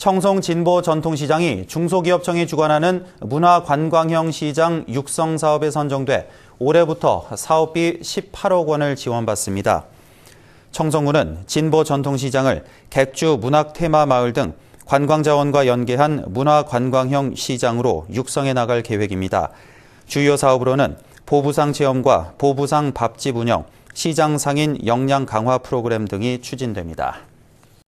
청송진보 전통시장이 중소기업청이 주관하는 문화관광형 시장 육성 사업에 선정돼 올해부터 사업비 18억 원을 지원받습니다. 청송군은 진보 전통시장을 객주 문학 테마 마을 등 관광자원과 연계한 문화관광형 시장으로 육성해 나갈 계획입니다. 주요 사업으로는 보부상 체험과 보부상 밥집 운영, 시장 상인 역량 강화 프로그램 등이 추진됩니다.